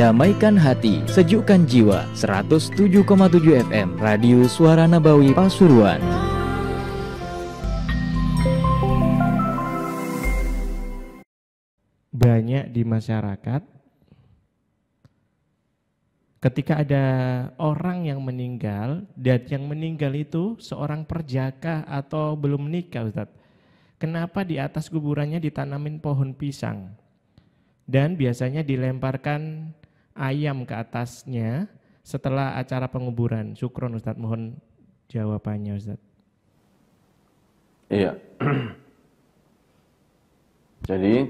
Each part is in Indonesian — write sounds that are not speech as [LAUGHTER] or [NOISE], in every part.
Damaikan hati, sejukkan jiwa. 107,7 FM Radio Suara Nabawi Pasuruan. Banyak di masyarakat ketika ada orang yang meninggal dan yang meninggal itu seorang perjaka atau belum nikah Ustaz kenapa di atas kuburannya ditanamin pohon pisang? Dan biasanya dilemparkan ayam ke atasnya setelah acara penguburan. Sukron Ustaz, mohon jawabannya Ustaz. Iya. [CLEARS THROAT] Jadi,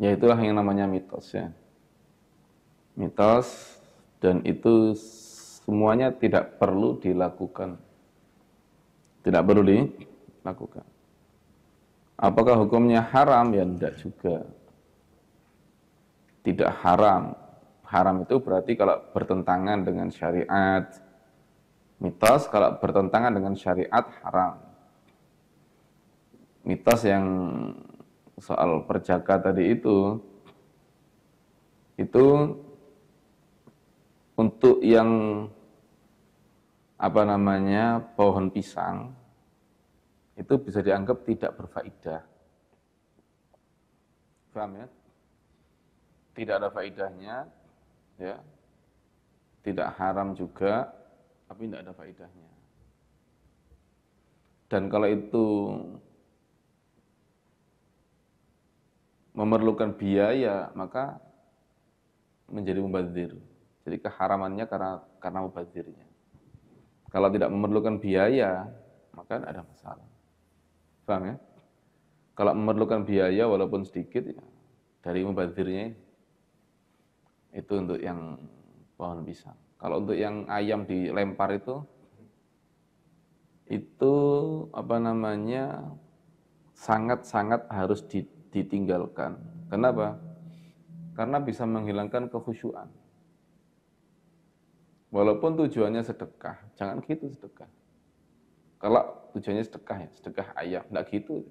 ya itulah yang namanya mitos ya. Mitos dan itu semuanya tidak perlu dilakukan. Tidak perlu dilakukan. Apakah hukumnya haram? Ya tidak juga. Tidak haram. Haram itu berarti kalau bertentangan dengan syariat. Mitos kalau bertentangan dengan syariat haram. Mitos yang soal perjaka tadi itu, itu untuk yang apa namanya pohon pisang itu bisa dianggap tidak berfaedah. Paham ya? Tidak ada faedahnya, ya. Tidak haram juga, tapi tidak ada faedahnya. Dan kalau itu memerlukan biaya, maka menjadi mubazir. Jadi keharamannya karena karena mubazirnya. Kalau tidak memerlukan biaya, maka ada masalah. Paham ya? Kalau memerlukan biaya walaupun sedikit ya, dari mubadirnya itu untuk yang pohon pisang. Kalau untuk yang ayam dilempar itu itu apa namanya sangat-sangat harus ditinggalkan. Kenapa? Karena bisa menghilangkan kehusuan. Walaupun tujuannya sedekah, jangan gitu sedekah. Kalau tujuannya sedekah ya, sedekah ayam. Enggak gitu.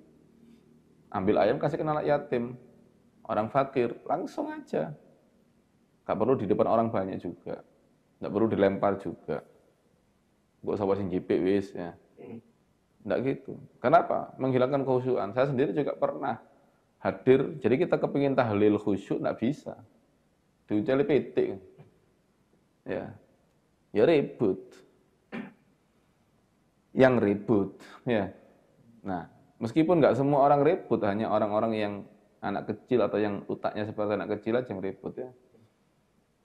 Ambil ayam kasih ke anak yatim, orang fakir, langsung aja. Enggak perlu di depan orang banyak juga. Enggak perlu dilempar juga. Gue sama sing jipik wis ya. Enggak gitu. Kenapa? Menghilangkan kehusuan. Saya sendiri juga pernah hadir. Jadi kita kepingin tahlil khusyuk enggak bisa. Diucali petik. Ya. Ya ribut yang ribut ya nah meskipun nggak semua orang ribut hanya orang-orang yang anak kecil atau yang otaknya seperti anak kecil aja yang ribut ya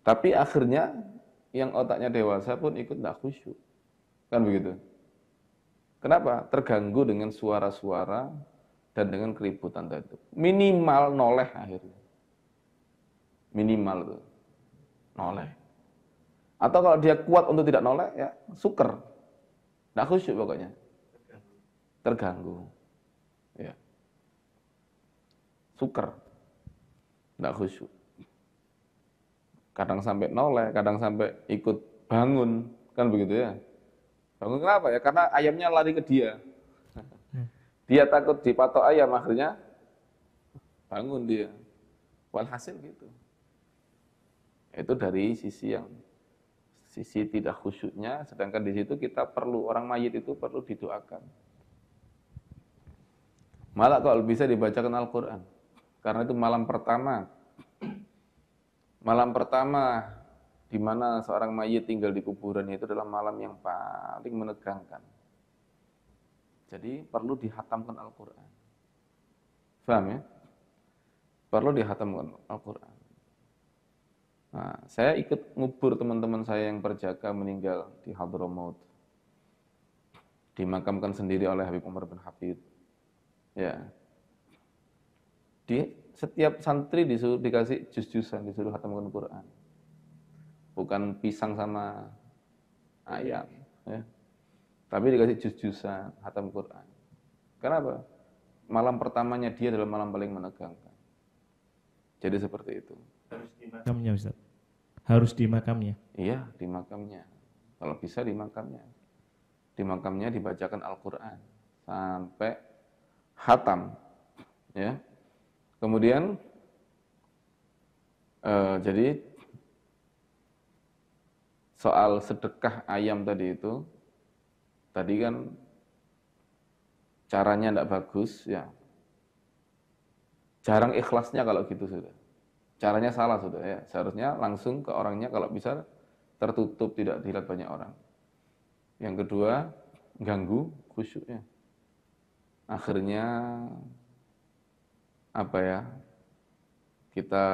tapi akhirnya yang otaknya dewasa pun ikut tidak khusyuk kan begitu kenapa terganggu dengan suara-suara dan dengan keributan tadi minimal noleh akhirnya minimal tuh noleh atau kalau dia kuat untuk tidak noleh ya suker tidak khusyuk pokoknya. Terganggu. Ya. Suker. Tidak khusyuk. Kadang sampai noleh, kadang sampai ikut bangun. Kan begitu ya. Bangun kenapa ya? Karena ayamnya lari ke dia. Hmm. Dia takut dipatok ayam, akhirnya bangun dia. Walhasil gitu. Itu dari sisi yang sisi tidak khusyuknya, sedangkan di situ kita perlu orang mayit itu perlu didoakan. Malah kalau bisa dibacakan Al-Quran, karena itu malam pertama, malam pertama di mana seorang mayit tinggal di kuburan itu adalah malam yang paling menegangkan. Jadi perlu dihatamkan Al-Quran. Paham ya? Perlu dihatamkan Al-Quran. Nah, saya ikut ngubur teman-teman saya yang berjaga meninggal di Hadramaut. Dimakamkan sendiri oleh Habib Umar bin Habib. Ya. Di setiap santri disuruh dikasih jus-jusan, disuruh hatamkan Quran. Bukan pisang sama ayam, ya. Tapi dikasih jus-jusan, hatam Quran. Kenapa? Malam pertamanya dia adalah malam paling menegangkan. Jadi seperti itu. Harus di makamnya Ustaz. Harus di makamnya. Iya, di makamnya. Kalau bisa di makamnya. Di makamnya dibacakan Al-Qur'an sampai hatam. Ya. Kemudian uh, jadi soal sedekah ayam tadi itu tadi kan caranya tidak bagus ya jarang ikhlasnya kalau gitu sudah caranya salah sudah ya. Seharusnya langsung ke orangnya kalau bisa tertutup tidak dilihat banyak orang. Yang kedua, ganggu khusyuknya. Akhirnya apa ya? Kita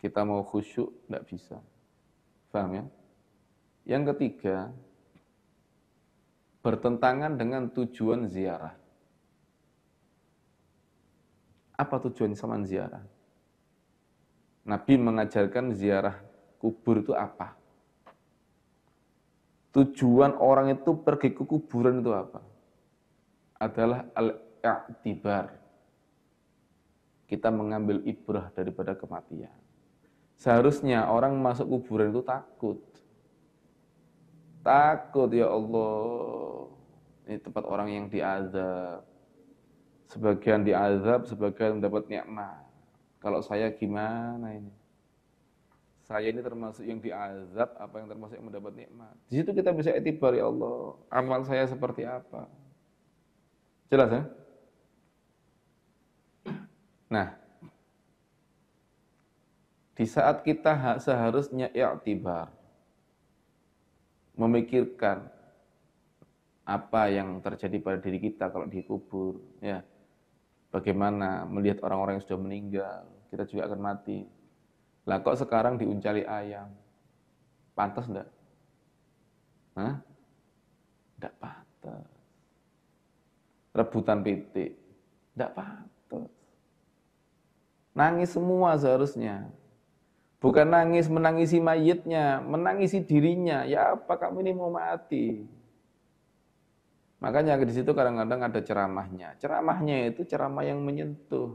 kita mau khusyuk tidak bisa. Paham ya? Yang ketiga, bertentangan dengan tujuan ziarah. Apa tujuan zaman ziarah? Nabi mengajarkan ziarah kubur itu apa? Tujuan orang itu pergi ke kuburan itu apa? Adalah al-i'tibar. Kita mengambil ibrah daripada kematian. Seharusnya orang masuk kuburan itu takut. Takut ya Allah. Ini tempat orang yang diazab. Sebagian diazab, sebagian mendapat nikmat kalau saya gimana ini? Saya ini termasuk yang diazab, apa yang termasuk yang mendapat nikmat. Di situ kita bisa etibar ya Allah, amal saya seperti apa. Jelas ya? Nah, di saat kita seharusnya i'tibar, memikirkan apa yang terjadi pada diri kita kalau dikubur, ya bagaimana melihat orang-orang yang sudah meninggal, kita juga akan mati. Lah kok sekarang diuncali ayam? Pantas enggak? Hah? Enggak pantas. Rebutan pitik. Enggak pantas. Nangis semua seharusnya. Bukan nangis menangisi mayitnya, menangisi dirinya. Ya apa kamu ini mau mati? Makanya di situ kadang-kadang ada ceramahnya. Ceramahnya itu ceramah yang menyentuh.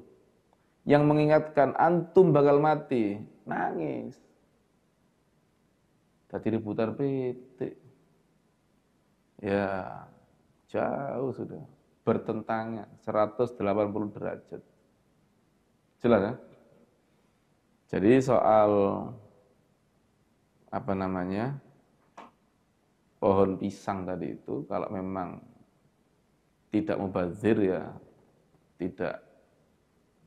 Yang mengingatkan antum bakal mati, nangis. Tadi diputar pitik. Ya, jauh sudah. Bertentangan 180 derajat. Jelas ya? Jadi soal apa namanya? pohon pisang tadi itu kalau memang tidak mubazir ya tidak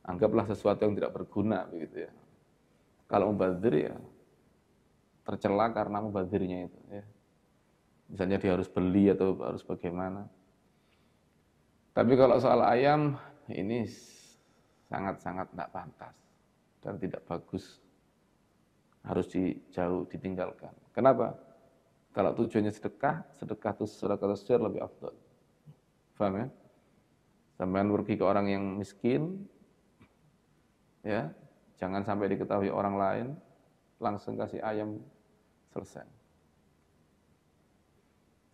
anggaplah sesuatu yang tidak berguna begitu ya. Kalau mubazir ya tercela karena mubazirnya itu ya. Misalnya dia harus beli atau harus bagaimana. Tapi kalau soal ayam ini sangat-sangat tidak pantas dan tidak bagus. Harus dijauh ditinggalkan. Kenapa? Kalau tujuannya sedekah, sedekah itu sedekah itu lebih afdol. Paham ya? sampai pergi ke orang yang miskin, ya, jangan sampai diketahui orang lain, langsung kasih ayam selesai.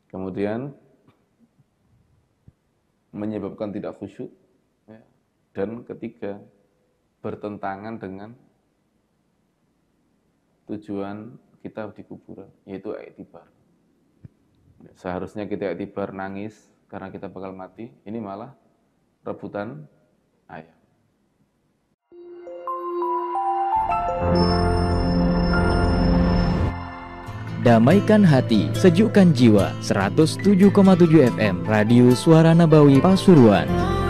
Kemudian menyebabkan tidak khusyuk, ya. dan ketiga bertentangan dengan tujuan kita di kuburan, yaitu aktibar Seharusnya kita aktibar nangis, karena kita bakal mati. Ini malah rebutan ayam. Damaikan hati, sejukkan jiwa. 107,7 FM Radio Suara Nabawi Pasuruan.